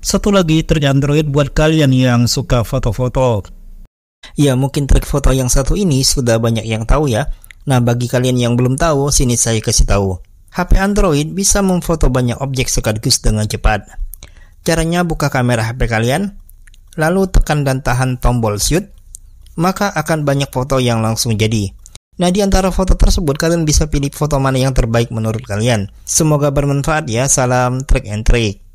Satu lagi trik Android buat kalian yang suka foto-foto. Ya, mungkin trik foto yang satu ini sudah banyak yang tahu ya. Nah, bagi kalian yang belum tahu, sini saya kasih tahu. HP Android bisa memfoto banyak objek sekaligus dengan cepat. Caranya buka kamera HP kalian, lalu tekan dan tahan tombol shoot, maka akan banyak foto yang langsung jadi. Nah, di antara foto tersebut kalian bisa pilih foto mana yang terbaik menurut kalian. Semoga bermanfaat ya. Salam trik and trick.